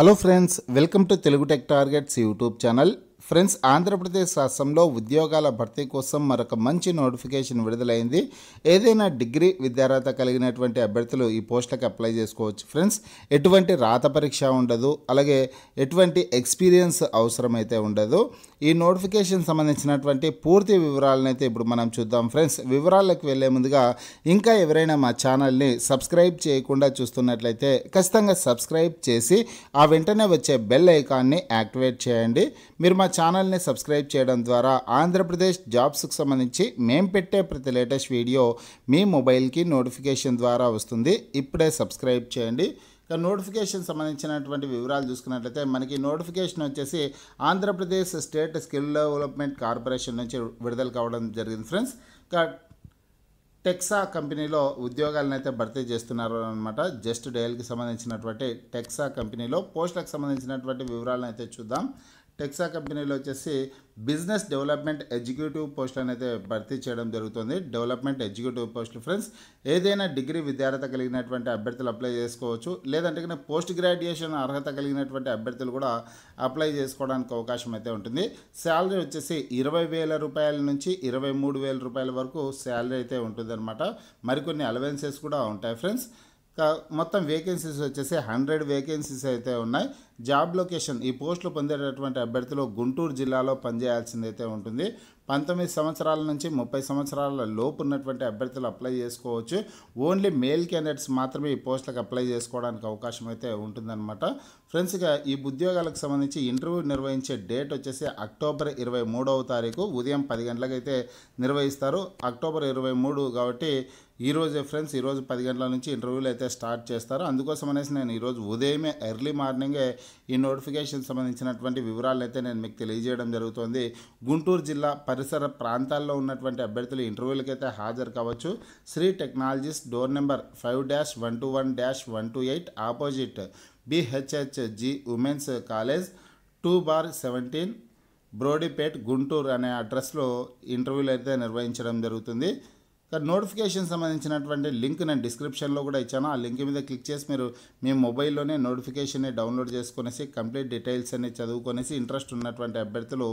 Hello friends, welcome to Telugu Tech Targets YouTube channel. Friends Andhra Pradesh రాష్ట్రంలో ఉద్యోగాల భర్తీ కోసం మరొక మంచి నోటిఫికేషన్ విడుదలైంది ఏదైనా డిగ్రీ విద్యార్హత కలిగినటువంటి అభ్యర్థులు ఈ పోస్టులకు అప్లై చేసుకోవచ్చు ఫ్రెండ్స్ ఎటువంటి రాత పరీక్ష ఉండదు అలాగే ఎటువంటి ఎక్స్పీరియన్స్ అవసరమైతే ఉండదు ఈ నోటిఫికేషన్ సంబంధించినటువంటి పూర్తి వివరాలనైతే ఇప్పుడు మనం చూద్దాం ఫ్రెండ్స్ వివరాలకు వెళ్ళే ముందుగా ఇంకా ఎవరైనా మా ఛానల్ని సబ్స్క్రైబ్ చేయకుండా చూస్తున్నట్లయితే ఖచ్చితంగా సబ్స్క్రైబ్ చేసి ఆ వెంటనే వచ్చే బెల్ ఐకాన్ని యాక్టివేట్ చేయండి మీరు మా ఛానల్ని సబ్స్క్రైబ్ చేయడం ద్వారా ఆంధ్రప్రదేశ్ జాబ్స్కి సంబంధించి మేము పెట్టే ప్రతి లేటెస్ట్ వీడియో మీ మొబైల్కి నోటిఫికేషన్ ద్వారా వస్తుంది ఇప్పుడే సబ్స్క్రైబ్ చేయండి ఇక నోటిఫికేషన్ సంబంధించినటువంటి వివరాలు చూసుకున్నట్లయితే మనకి నోటిఫికేషన్ వచ్చేసి Andhra Pradesh state skill development corporation నుంచి విడుదల కావడం జరిగింది ఫ్రెండ్స్ ఇక టెక్సా కంపెనీలో ఉద్యోగాలను అయితే భర్తీ చేస్తున్నారు అనమాట జస్ట్ డయల్కి సంబంధించినటువంటి టెక్సా కంపెనీలో పోస్టులకు సంబంధించినటువంటి వివరాలను అయితే చూద్దాం టెక్సా కంపెనీలో వచ్చేసి బిజినెస్ డెవలప్మెంట్ ఎగ్జిక్యూటివ్ పోస్టులను అయితే భర్తీ చేయడం జరుగుతుంది డెవలప్మెంట్ ఎగ్జిక్యూటివ్ పోస్టులు ఫ్రెండ్స్ ఏదైనా డిగ్రీ విద్యార్హత కలిగినటువంటి అభ్యర్థులు అప్లై చేసుకోవచ్చు లేదంటే పోస్ట్ గ్రాడ్యుయేషన్ అర్హత కలిగినటువంటి అభ్యర్థులు కూడా అప్లై చేసుకోవడానికి అవకాశం అయితే ఉంటుంది శాలరీ వచ్చేసి ఇరవై వేల రూపాయల నుంచి ఇరవై మూడు వేల రూపాయల వరకు శాలరీ అయితే ఉంటుందన్నమాట మరికొన్ని అలవెన్సెస్ కూడా ఉంటాయి ఫ్రెండ్స్ మొత్తం వేకెన్సీస్ వచ్చేసి హండ్రెడ్ వేకెన్సీస్ అయితే ఉన్నాయి జాబ్ లొకేషన్ ఈ పోస్టులు పొందేటటువంటి అభ్యర్థులు గుంటూరు జిల్లాలో పనిచేయాల్సిందైతే ఉంటుంది పంతొమ్మిది సంవత్సరాల నుంచి ముప్పై సంవత్సరాల లోపు ఉన్నటువంటి అభ్యర్థులు అప్లై చేసుకోవచ్చు ఓన్లీ మేల్ క్యాండిడేట్స్ మాత్రమే ఈ పోస్టులకు అప్లై చేసుకోవడానికి అవకాశం అయితే ఉంటుందన్నమాట ఫ్రెండ్స్ ఇక ఈ ఉద్యోగాలకు సంబంధించి ఇంటర్వ్యూ నిర్వహించే డేట్ వచ్చేసి అక్టోబర్ ఇరవై మూడవ తారీఖు ఉదయం పది గంటలకైతే నిర్వహిస్తారు అక్టోబర్ ఇరవై మూడు కాబట్టి ఈరోజే ఫ్రెండ్స్ ఈరోజు పది గంటల నుంచి ఇంటర్వ్యూలు అయితే స్టార్ట్ చేస్తారు అందుకోసం అనేసి నేను ఈరోజు ఉదయమే ఎర్లీ మార్నింగే ఈ నోటిఫికేషన్ సంబంధించినటువంటి వివరాలు అయితే నేను మీకు తెలియజేయడం జరుగుతుంది గుంటూరు జిల్లా పరిసర ప్రాంతాల్లో ఉన్నటువంటి అభ్యర్థులు ఇంటర్వ్యూలకైతే అయితే హాజరు కావచ్చు Sri technologies door number five dash one two one dash one two eight opposite B H H G women's college two bar seventeen Brodipet Guntur అనే అడ్రస్లో ఇంటర్వ్యూలు అయితే నిర్వహించడం జరుగుతుంది నోటిఫికేషన్ సంబంధించినటువంటి లింక్ నేను డిస్క్రిప్షన్లో కూడా ఇచ్చాను ఆ లింక్ మీద క్లిక్ చేసి మీరు మీ మొబైల్లోనే నోటిఫికేషన్ని డౌన్లోడ్ చేసుకునేసి కంప్లీట్ డీటెయిల్స్ అన్ని చదువుకొనేసి ఇంట్రెస్ట్ ఉన్నటువంటి అభ్యర్థులు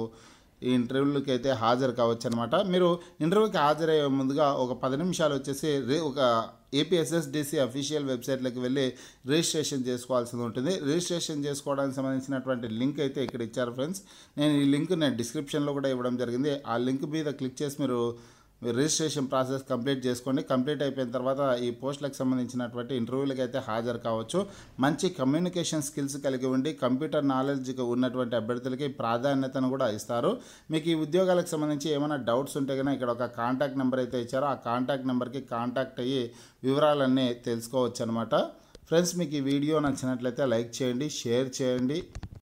ఈ ఇంటర్వ్యూలకి అయితే హాజరు కావచ్చు అనమాట మీరు ఇంటర్వ్యూకి హాజరయ్యే ముందుగా ఒక పది నిమిషాలు వచ్చేసి రే ఒక ఏపీఎస్ఎస్డిసి అఫీషియల్ వెబ్సైట్లోకి వెళ్ళి రిజిస్ట్రేషన్ చేసుకోవాల్సి ఉంటుంది రిజిస్ట్రేషన్ చేసుకోవడానికి సంబంధించినటువంటి లింక్ అయితే ఇక్కడ ఇచ్చారు ఫ్రెండ్స్ నేను ఈ లింక్ నేను డిస్క్రిప్షన్లో కూడా ఇవ్వడం జరిగింది ఆ లింక్ మీద క్లిక్ చేసి మీరు మీరు రిజిస్ట్రేషన్ ప్రాసెస్ కంప్లీట్ చేసుకోండి కంప్లీట్ అయిపోయిన తర్వాత ఈ పోస్టులకు సంబంధించినటువంటి ఇంటర్వ్యూలకు అయితే హాజరు కావచ్చు మంచి కమ్యూనికేషన్ స్కిల్స్ కలిగి ఉండి కంప్యూటర్ నాలెడ్జ్ ఉన్నటువంటి అభ్యర్థులకి ప్రాధాన్యతను కూడా ఇస్తారు మీకు ఈ ఉద్యోగాలకు సంబంధించి ఏమైనా డౌట్స్ ఉంటే కనుక ఇక్కడ ఒక కాంటాక్ట్ నెంబర్ అయితే ఇచ్చారో ఆ కాంటాక్ట్ నెంబర్కి కాంటాక్ట్ అయ్యి వివరాలన్నీ తెలుసుకోవచ్చు అనమాట ఫ్రెండ్స్ మీకు ఈ వీడియో నచ్చినట్లయితే లైక్ చేయండి షేర్ చేయండి